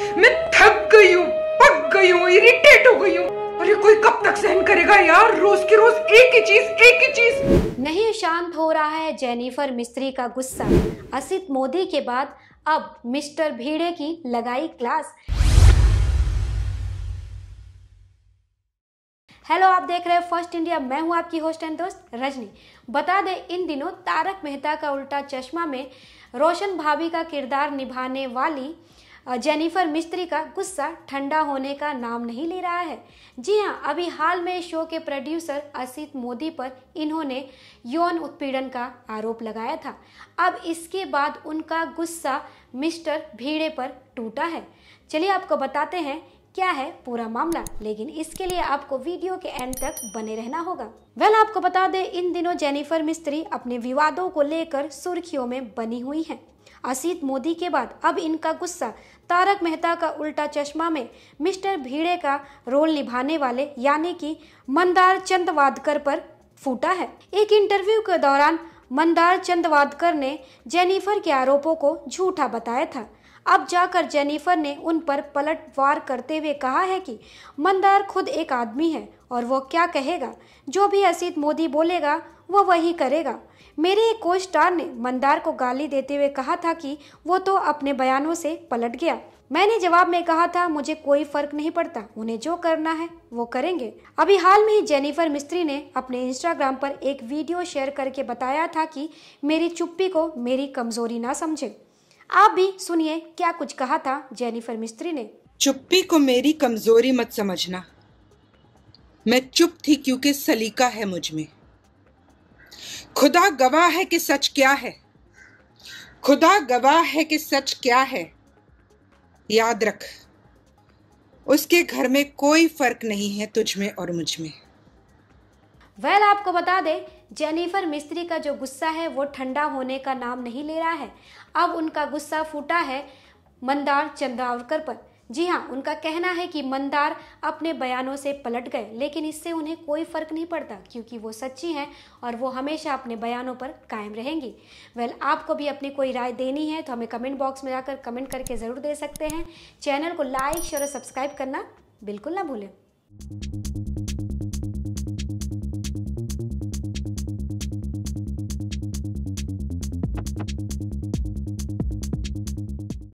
मैं थक गई हूँ पक गई हूँ इरिटेट हो गई हूँ अरे कोई कब तक सहन करेगा यार रोज के रोज एक ही चीज एक ही चीज नहीं शांत हो रहा है जेनिफर मिस्त्री का गुस्सा असित मोदी के बाद अब मिस्टर भीड़े की लगाई क्लास हेलो आप देख रहे हैं फर्स्ट इंडिया मैं हूं आपकी होस्ट एंड दोस्त रजनी बता दें इन दिनों तारक मेहता का उल्टा चश्मा में रोशन भाभी का किरदार निभाने वाली जेनिफर मिस्त्री का गुस्सा ठंडा होने का नाम नहीं ले रहा है जी हाँ अभी हाल में शो के प्रोड्यूसर असित मोदी पर इन्होंने यौन उत्पीड़न का आरोप लगाया था अब इसके बाद उनका गुस्सा मिस्टर भीड़े पर टूटा है चलिए आपको बताते हैं क्या है पूरा मामला लेकिन इसके लिए आपको वीडियो के एंड तक बने रहना होगा वेल well, आपको बता दें इन दिनों जेनिफर मिस्त्री अपने विवादों को लेकर सुर्खियों में बनी हुई हैं असित मोदी के बाद अब इनका गुस्सा तारक मेहता का उल्टा चश्मा में मिस्टर भीड़े का रोल निभाने वाले यानी कि मंदार चंद वादकर पर फूटा है एक इंटरव्यू के दौरान मंदार चंद वादकर ने जेनिफर के आरोपों को झूठा बताया था अब जाकर जेनिफर ने उन पर पलटवार करते हुए कहा है कि मंदार खुद एक आदमी है और वो क्या कहेगा जो भी असित मोदी बोलेगा वो वही करेगा मेरे एक को स्टार ने मंदार को गाली देते हुए कहा था कि वो तो अपने बयानों से पलट गया मैंने जवाब में कहा था मुझे कोई फर्क नहीं पड़ता उन्हें जो करना है वो करेंगे अभी हाल में ही जेनिफर मिस्त्री ने अपने इंस्टाग्राम पर एक वीडियो शेयर करके बताया था कि मेरी चुप्पी को मेरी कमजोरी ना समझे आप भी सुनिए क्या कुछ कहा था जेनिफर मिस्त्री ने चुप्पी को मेरी कमजोरी मत समझना मैं चुप थी क्योंकि सलीका है मुझ में खुदा गवाह है कि सच क्या है खुदा गवाह है कि सच क्या है याद रख उसके घर में कोई फर्क नहीं है तुझ में और मुझ में वेल आपको बता दें जेनिफर मिस्त्री का जो गुस्सा है वो ठंडा होने का नाम नहीं ले रहा है अब उनका गुस्सा फूटा है मंदार चंद्रावकर पर जी हाँ उनका कहना है कि मंदार अपने बयानों से पलट गए लेकिन इससे उन्हें कोई फर्क नहीं पड़ता क्योंकि वो सच्ची हैं और वो हमेशा अपने बयानों पर कायम रहेंगी वेल आपको भी अपनी कोई राय देनी है तो हमें कमेंट बॉक्स में जाकर कमेंट करके ज़रूर दे सकते हैं चैनल को लाइक शेयर और सब्सक्राइब करना बिल्कुल ना भूलें